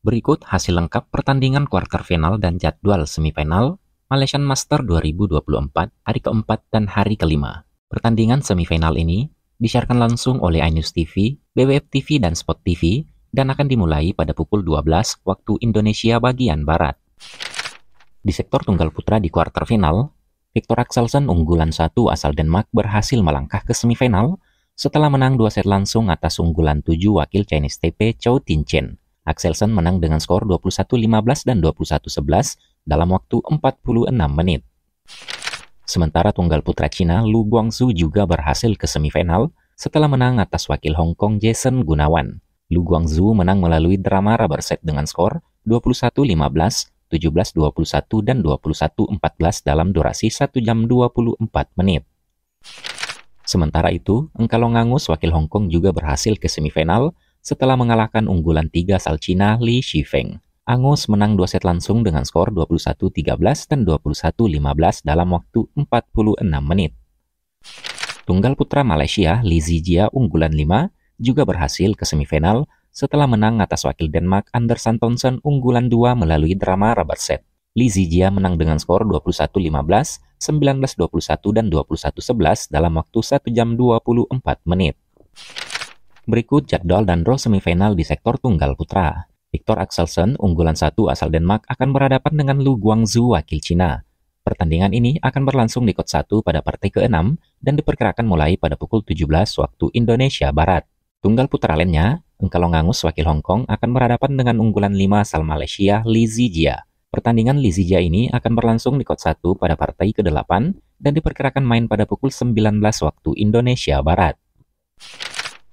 Berikut hasil lengkap pertandingan kuarter final dan jadwal semifinal Malaysian Master 2024 hari keempat dan hari kelima. Pertandingan semifinal ini disiarkan langsung oleh iNews TV, BWF TV, dan Spot TV dan akan dimulai pada pukul 12 waktu Indonesia bagian Barat. Di sektor tunggal putra di kuarter final, Victor Axelsen unggulan satu asal Denmark berhasil melangkah ke semifinal setelah menang dua set langsung atas unggulan tujuh wakil Chinese Taipei Chow Tin Chen. Axelsen menang dengan skor 21-15 dan 21-11 dalam waktu 46 menit. Sementara tunggal putra Cina Lu Guangzu juga berhasil ke semifinal setelah menang atas wakil Hong Kong Jason Gunawan. Lu Guangzu menang melalui drama rubber set dengan skor 21-15, 17-21, dan 21-14 dalam durasi 1 jam 24 menit. Sementara itu, Engkalong Angus wakil Hong Kong juga berhasil ke semifinal setelah mengalahkan unggulan tiga asal Cina Li Shifeng. Angus menang dua set langsung dengan skor 21-13 dan 21-15 dalam waktu 46 menit. Tunggal putra Malaysia Li Zijia unggulan 5 juga berhasil ke semifinal setelah menang atas wakil Denmark Anderson Thompson unggulan 2 melalui drama rubber set. Li Zijia menang dengan skor 21-15, 19-21, dan 21-11 dalam waktu 1 jam 24 menit. Berikut jadwal dan draw semifinal di sektor tunggal putra. Victor Axelsen, unggulan satu asal Denmark, akan berhadapan dengan Lu Guangzhu wakil Cina. Pertandingan ini akan berlangsung di kot 1 pada partai ke-6 dan diperkirakan mulai pada pukul 17 waktu Indonesia Barat. Tunggal putra lainnya, Engkalongangus wakil Hong Kong akan berhadapan dengan unggulan 5 asal Malaysia, Li Zijia. Pertandingan Zijia ini akan berlangsung di kot 1 pada partai ke-8 dan diperkirakan main pada pukul 19 waktu Indonesia Barat.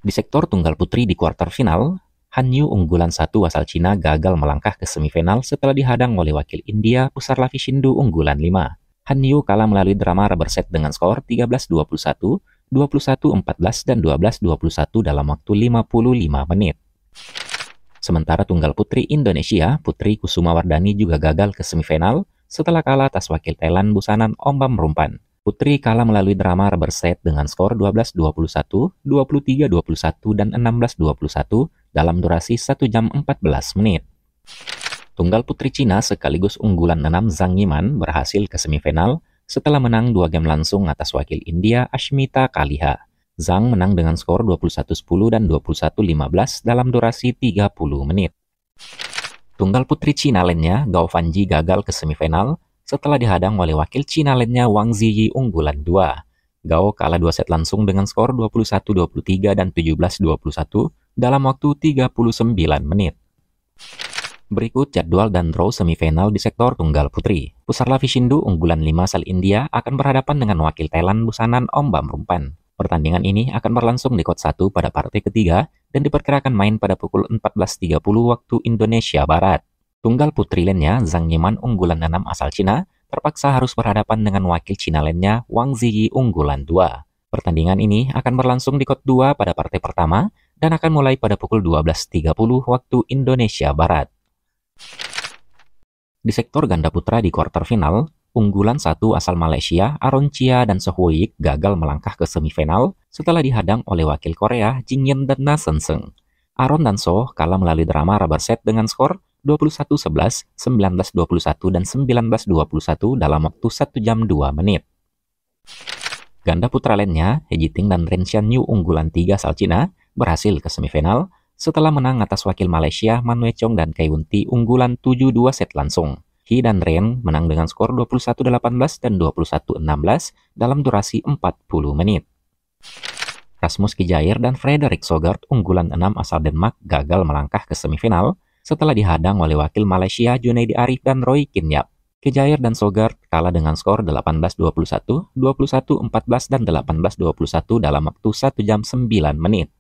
Di sektor tunggal putri di kuarter final, Han Yu unggulan satu asal Cina gagal melangkah ke semifinal setelah dihadang oleh wakil India Pusarlavi Shindu unggulan 5. Han Yu kalah melalui drama rubber set dengan skor 13-21, 21-14, dan 12-21 dalam waktu 55 menit. Sementara tunggal putri Indonesia, Putri Kusuma Wardani juga gagal ke semifinal setelah kalah atas wakil Thailand Busanan Ombam Rumpan. Putri kalah melalui drama rubber set dengan skor 12-21, 23-21, dan 16-21 dalam durasi 1 jam 14 menit. Tunggal putri Cina sekaligus unggulan 6 Zhang Yiman berhasil ke semifinal setelah menang dua game langsung atas wakil India Ashmita Kaliha. Zhang menang dengan skor 21-10 dan 21-15 dalam durasi 30 menit. Tunggal putri Cina lainnya, Gao Fanji gagal ke semifinal setelah dihadang oleh wakil Cina lainnya Wang Ziyi unggulan 2. Gao kalah 2 set langsung dengan skor 21-23 dan 17-21 dalam waktu 39 menit. Berikut jadwal dan draw semifinal di sektor tunggal putri. Pusarla Vishindu unggulan 5 asal India akan berhadapan dengan wakil Thailand Busanan Ombam Rumpan. Pertandingan ini akan berlangsung di kot 1 pada partai ketiga dan diperkirakan main pada pukul 14.30 waktu Indonesia Barat. Tunggal putri lainnya, Zhang Yiman unggulan 6 asal Cina, terpaksa harus berhadapan dengan wakil Cina lainnya Wang Ziyi unggulan 2. Pertandingan ini akan berlangsung di kot 2 pada partai pertama dan akan mulai pada pukul 12.30 waktu Indonesia Barat. Di sektor ganda putra di quarter final, unggulan satu asal Malaysia Aron Chia dan Soh gagal melangkah ke semifinal setelah dihadang oleh wakil Korea Jingyen dan Na Seng. Aron dan Soh kalah melalui drama rubber set dengan skor 21 11, 19 21, dan 19 21 dalam waktu 1 jam 2 menit. Ganda putra lainnya, He Jiting dan Ren Xian Yu unggulan 3 asal Cina, berhasil ke semifinal setelah menang atas wakil Malaysia Man Wei Chong dan Kai Wunti unggulan 7-2 set langsung. He dan Ren menang dengan skor 21-18 dan 21-16 dalam durasi 40 menit. Rasmus Kijair dan Frederik Sogard unggulan 6 asal Denmark gagal melangkah ke semifinal setelah dihadang oleh wakil Malaysia Junaidi Arif dan Roy Kinyap. Kejair dan Sogar kalah dengan skor 18-21, 21-14, dan 18-21 dalam waktu 1 jam 9 menit.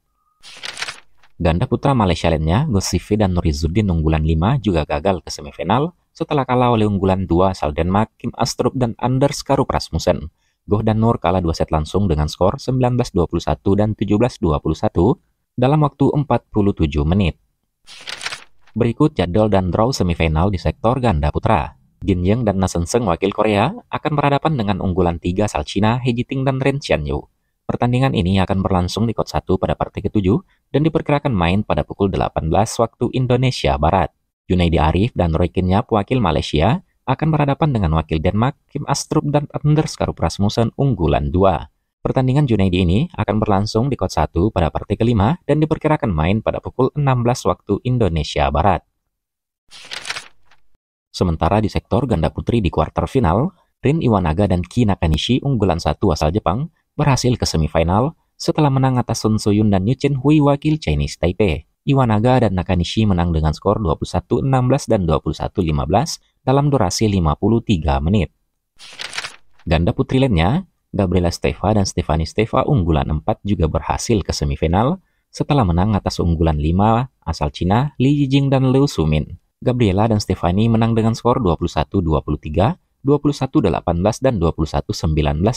Ganda putra Malaysia lainnya, Gosifi dan Nurizuddin unggulan 5 juga gagal ke semifinal setelah kalah oleh unggulan 2 asal Denmark, Kim Astrup dan Anders Karup Rasmussen. Goh dan Nur kalah 2 set langsung dengan skor 19-21 dan 17-21 dalam waktu 47 menit. Berikut jadwal dan draw semifinal di sektor ganda putra. Jin Yang dan Nasen Seng wakil Korea akan berhadapan dengan unggulan 3 asal Cina He Jiting dan Ren Xianyu. Pertandingan ini akan berlangsung di kot 1 pada partai ke-7 dan diperkirakan main pada pukul 18 waktu Indonesia Barat. Junaidi Arif dan Roy Kinyap wakil Malaysia akan berhadapan dengan wakil Denmark Kim Astrup dan Anders Karup unggulan 2. Pertandingan Junaidi ini akan berlangsung di kot 1 pada partai kelima dan diperkirakan main pada pukul 16 waktu Indonesia Barat. Sementara di sektor ganda putri di kuarter final, Rin Iwanaga dan Ki Nakanishi unggulan satu asal Jepang berhasil ke semifinal setelah menang atas Sun Soyun dan Yuchen Hui wakil Chinese Taipei. Iwanaga dan Nakanishi menang dengan skor 21-16 dan 21-15 dalam durasi 53 menit. Ganda putri lainnya, Gabriela Steva dan Stefani Steva unggulan 4 juga berhasil ke semifinal setelah menang atas unggulan 5 asal Cina Li Jijing dan Liu Sumin. Gabriela dan Stefani menang dengan skor 21-23, 21-18 dan 21-19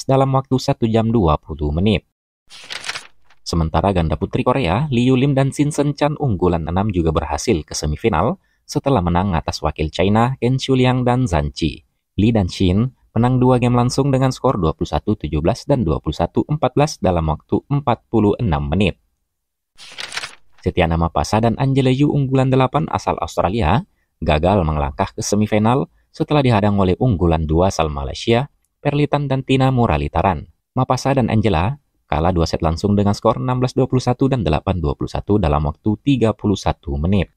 dalam waktu 1 jam 20 menit. Sementara ganda putri Korea, Liu Lim dan Shin Sen Chan unggulan 6 juga berhasil ke semifinal setelah menang atas wakil China Ken Shuliang dan Zhang Qi. Li dan Shin menang dua game langsung dengan skor 21-17 dan 21-14 dalam waktu 46 menit. Setiana Mapasa dan Angela Yu unggulan 8 asal Australia gagal melangkah ke semifinal setelah dihadang oleh unggulan 2 asal Malaysia, Perlitan dan Tina Muralitaran. Mapasa dan Angela kalah dua set langsung dengan skor 16-21 dan 8-21 dalam waktu 31 menit.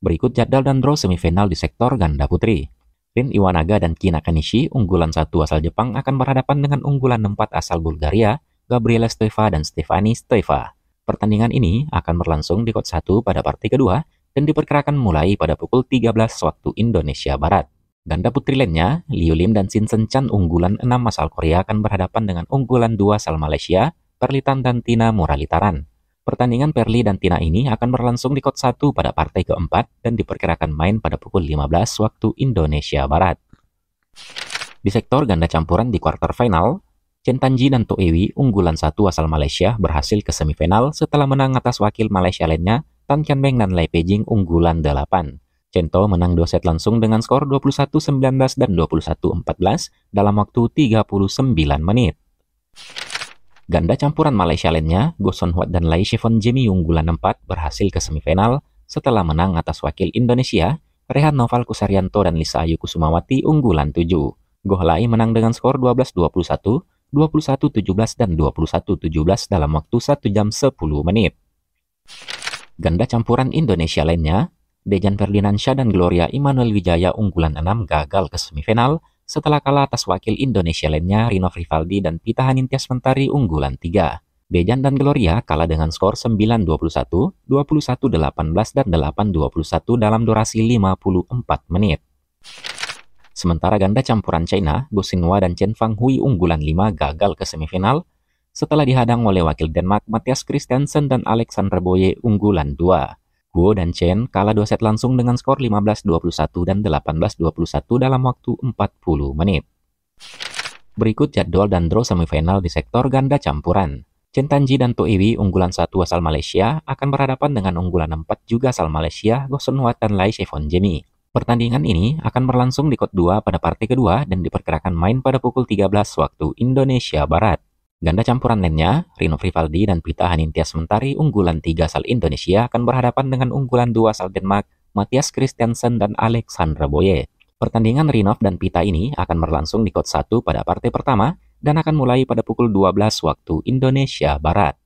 Berikut jadwal dan draw semifinal di sektor ganda putri. Rin Iwanaga dan Kina Kanishi, unggulan satu asal Jepang, akan berhadapan dengan unggulan empat asal Bulgaria, Gabriela Steva dan Stefani Steva. Pertandingan ini akan berlangsung di kot 1 pada partai kedua dan diperkirakan mulai pada pukul 13 waktu Indonesia Barat. Ganda putri lainnya, Liu Lim dan Shin Sen Chan unggulan enam asal Korea akan berhadapan dengan unggulan dua asal Malaysia, Perlitan dan Tina Muralitaran. Pertandingan Perli dan Tina ini akan berlangsung di kot 1 pada partai keempat dan diperkirakan main pada pukul 15 waktu Indonesia Barat. Di sektor ganda campuran di quarter final, Tanji dan Toewi unggulan satu asal Malaysia berhasil ke semifinal setelah menang atas wakil Malaysia lainnya Tan Kian Meng dan Lai Peijing unggulan 8. Chen To menang 2 set langsung dengan skor 21-19 dan 21-14 dalam waktu 39 menit. Ganda campuran Malaysia lainnya, Goson Huat dan Lai Shifon Jimmy unggulan 4 berhasil ke semifinal setelah menang atas wakil Indonesia, Rehan Noval Kusarianto dan Lisa Ayu Kusumawati unggulan 7. Goh Lai menang dengan skor 12-21, 21-17, dan 21-17 dalam waktu 1 jam 10 menit. Ganda campuran Indonesia lainnya, Dejan Ferdinand Shah dan Gloria Immanuel Wijaya unggulan 6 gagal ke semifinal setelah kalah atas wakil Indonesia lainnya Rino Rivaldi dan Pita Hanintias Mentari unggulan 3. Bejan dan Gloria kalah dengan skor 9-21, 21-18 dan 8-21 dalam durasi 54 menit. Sementara ganda campuran China, Gu Xinhua dan Chen Fang Hui unggulan 5 gagal ke semifinal setelah dihadang oleh wakil Denmark Matthias Christensen dan Alexander Boye unggulan 2. Guo dan Chen kalah dua set langsung dengan skor 15-21 dan 18-21 dalam waktu 40 menit. Berikut jadwal dan draw semifinal di sektor ganda campuran. Chen Tanji dan Toiwi unggulan satu asal Malaysia akan berhadapan dengan unggulan 4 juga asal Malaysia Goh Sun dan Lai Shevon Jemi. Pertandingan ini akan berlangsung di kot 2 pada partai kedua dan diperkirakan main pada pukul 13 waktu Indonesia Barat. Ganda campuran lainnya, Rino Frivaldi dan Pita Hanintia Sementari unggulan tiga asal Indonesia akan berhadapan dengan unggulan dua asal Denmark, Matthias Christiansen dan Alexandra Boye. Pertandingan Rinov dan Pita ini akan berlangsung di kot 1 pada partai pertama dan akan mulai pada pukul 12 waktu Indonesia Barat.